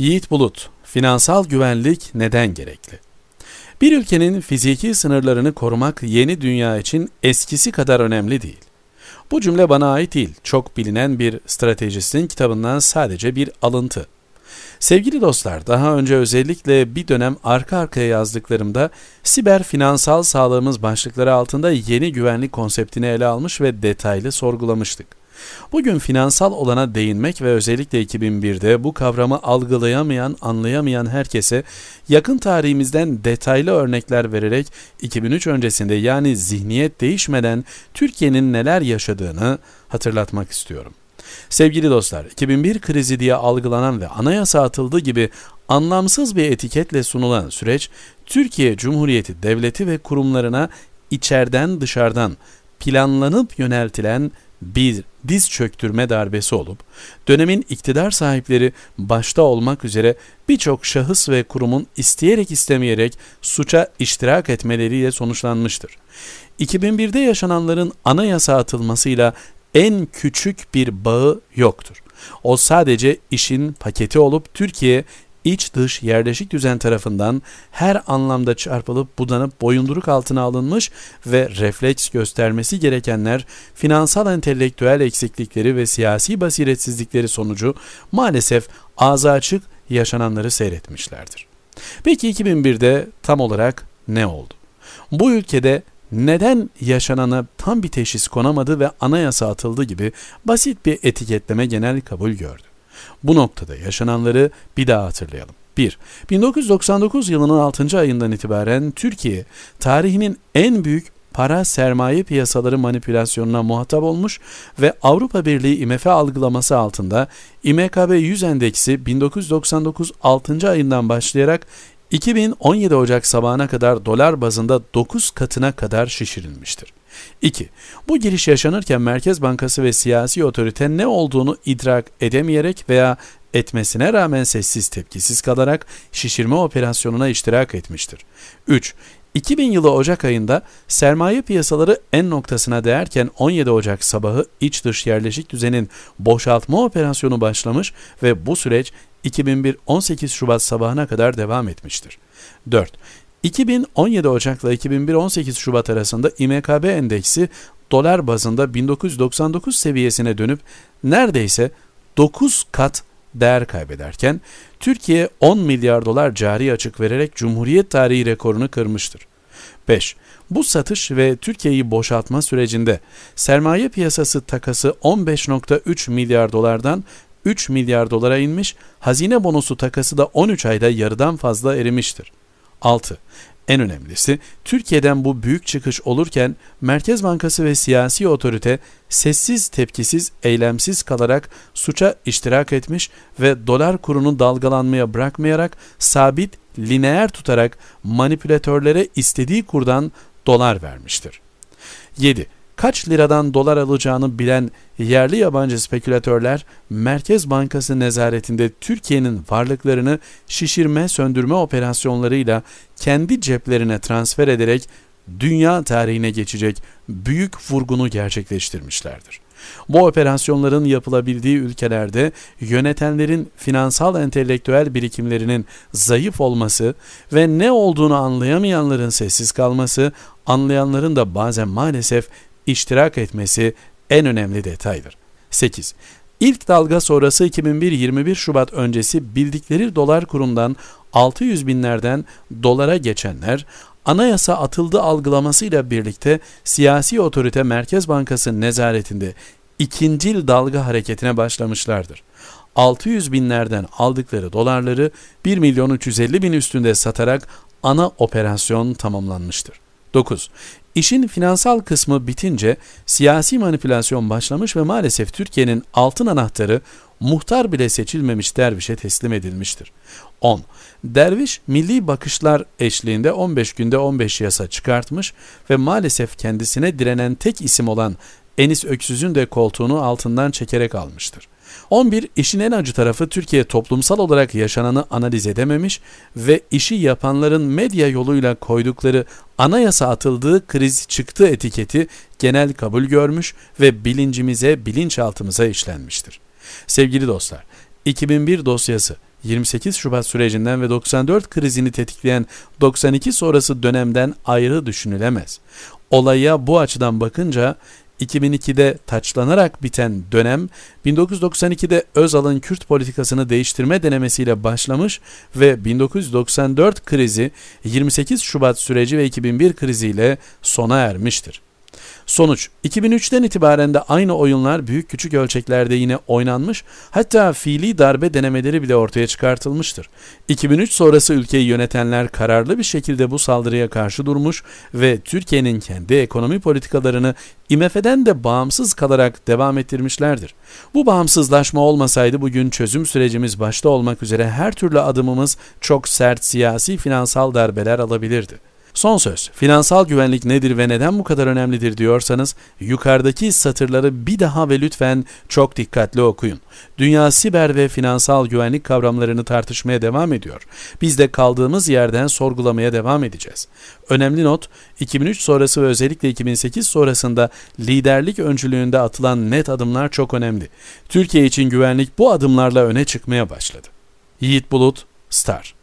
Yiğit Bulut, finansal güvenlik neden gerekli? Bir ülkenin fiziki sınırlarını korumak yeni dünya için eskisi kadar önemli değil. Bu cümle bana ait değil, çok bilinen bir stratejistin kitabından sadece bir alıntı. Sevgili dostlar, daha önce özellikle bir dönem arka arkaya yazdıklarımda siber finansal sağlığımız başlıkları altında yeni güvenlik konseptini ele almış ve detaylı sorgulamıştık. Bugün finansal olana değinmek ve özellikle 2001'de bu kavramı algılayamayan, anlayamayan herkese yakın tarihimizden detaylı örnekler vererek 2003 öncesinde yani zihniyet değişmeden Türkiye'nin neler yaşadığını hatırlatmak istiyorum. Sevgili dostlar, 2001 krizi diye algılanan ve anayasa atıldığı gibi anlamsız bir etiketle sunulan süreç, Türkiye Cumhuriyeti devleti ve kurumlarına içeriden dışarıdan planlanıp yöneltilen bir diz çöktürme darbesi olup dönemin iktidar sahipleri başta olmak üzere birçok şahıs ve kurumun isteyerek istemeyerek suça iştirak etmeleriyle sonuçlanmıştır. 2001'de yaşananların anayasa atılmasıyla en küçük bir bağı yoktur. O sadece işin paketi olup Türkiye iç dış yerleşik düzen tarafından her anlamda çarpılıp budanıp boyunduruk altına alınmış ve refleks göstermesi gerekenler finansal entelektüel eksiklikleri ve siyasi basiretsizlikleri sonucu maalesef ağza açık yaşananları seyretmişlerdir. Peki 2001'de tam olarak ne oldu? Bu ülkede neden yaşanana tam bir teşhis konamadı ve anayasa atıldı gibi basit bir etiketleme genel kabul gördü. Bu noktada yaşananları bir daha hatırlayalım. 1. 1999 yılının 6. ayından itibaren Türkiye tarihinin en büyük para sermaye piyasaları manipülasyonuna muhatap olmuş ve Avrupa Birliği IMF algılaması altında IMKB 100 endeksi 1999 6. ayından başlayarak 2017 Ocak sabahına kadar dolar bazında 9 katına kadar şişirilmiştir. 2. Bu giriş yaşanırken Merkez Bankası ve siyasi otorite ne olduğunu idrak edemeyerek veya etmesine rağmen sessiz tepkisiz kalarak şişirme operasyonuna iştirak etmiştir. 3. 2000 yılı Ocak ayında sermaye piyasaları en noktasına değerken 17 Ocak sabahı iç dış yerleşik düzenin boşaltma operasyonu başlamış ve bu süreç 2001 18 Şubat sabahına kadar devam etmiştir. 4. 2017 Ocak ile 2001 Şubat arasında İMKB endeksi dolar bazında 1999 seviyesine dönüp neredeyse 9 kat değer kaybederken Türkiye 10 milyar dolar cari açık vererek Cumhuriyet tarihi rekorunu kırmıştır. 5. Bu satış ve Türkiye'yi boşaltma sürecinde sermaye piyasası takası 15.3 milyar dolardan 3 milyar dolara inmiş, hazine bonosu takası da 13 ayda yarıdan fazla erimiştir. 6. En önemlisi Türkiye'den bu büyük çıkış olurken Merkez Bankası ve siyasi otorite sessiz tepkisiz eylemsiz kalarak suça iştirak etmiş ve dolar kurunu dalgalanmaya bırakmayarak sabit lineer tutarak manipülatörlere istediği kurdan dolar vermiştir. 7 kaç liradan dolar alacağını bilen yerli yabancı spekülatörler Merkez Bankası nezaretinde Türkiye'nin varlıklarını şişirme söndürme operasyonlarıyla kendi ceplerine transfer ederek dünya tarihine geçecek büyük vurgunu gerçekleştirmişlerdir. Bu operasyonların yapılabildiği ülkelerde yönetenlerin finansal entelektüel birikimlerinin zayıf olması ve ne olduğunu anlayamayanların sessiz kalması, anlayanların da bazen maalesef iştirak etmesi en önemli detaydır. 8. İlk dalga sonrası 2001 21 Şubat öncesi bildikleri dolar kurundan 600 binlerden dolara geçenler anayasa atıldı algılamasıyla birlikte siyasi otorite Merkez Bankası nezaretinde ikincil dalga hareketine başlamışlardır. 600 binlerden aldıkları dolarları 1 milyon 350 bin üstünde satarak ana operasyon tamamlanmıştır. 9. İşin finansal kısmı bitince siyasi manipülasyon başlamış ve maalesef Türkiye'nin altın anahtarı muhtar bile seçilmemiş dervişe teslim edilmiştir. 10. Derviş milli bakışlar eşliğinde 15 günde 15 yasa çıkartmış ve maalesef kendisine direnen tek isim olan Enis Öksüz'ün de koltuğunu altından çekerek almıştır. 11. İşin en acı tarafı Türkiye toplumsal olarak yaşananı analiz edememiş ve işi yapanların medya yoluyla koydukları anayasa atıldığı kriz çıktı etiketi genel kabul görmüş ve bilincimize, bilinçaltımıza işlenmiştir. Sevgili dostlar, 2001 dosyası 28 Şubat sürecinden ve 94 krizini tetikleyen 92 sonrası dönemden ayrı düşünülemez. Olaya bu açıdan bakınca 2002'de taçlanarak biten dönem 1992'de Özal'ın Kürt politikasını değiştirme denemesiyle başlamış ve 1994 krizi 28 Şubat süreci ve 2001 kriziyle sona ermiştir. Sonuç 2003'ten itibaren de aynı oyunlar büyük küçük ölçeklerde yine oynanmış hatta fiili darbe denemeleri bile ortaya çıkartılmıştır. 2003 sonrası ülkeyi yönetenler kararlı bir şekilde bu saldırıya karşı durmuş ve Türkiye'nin kendi ekonomi politikalarını IMF'den de bağımsız kalarak devam ettirmişlerdir. Bu bağımsızlaşma olmasaydı bugün çözüm sürecimiz başta olmak üzere her türlü adımımız çok sert siyasi finansal darbeler alabilirdi. Son söz, finansal güvenlik nedir ve neden bu kadar önemlidir diyorsanız yukarıdaki satırları bir daha ve lütfen çok dikkatli okuyun. Dünya siber ve finansal güvenlik kavramlarını tartışmaya devam ediyor. Biz de kaldığımız yerden sorgulamaya devam edeceğiz. Önemli not, 2003 sonrası ve özellikle 2008 sonrasında liderlik öncülüğünde atılan net adımlar çok önemli. Türkiye için güvenlik bu adımlarla öne çıkmaya başladı. Yiğit Bulut, Star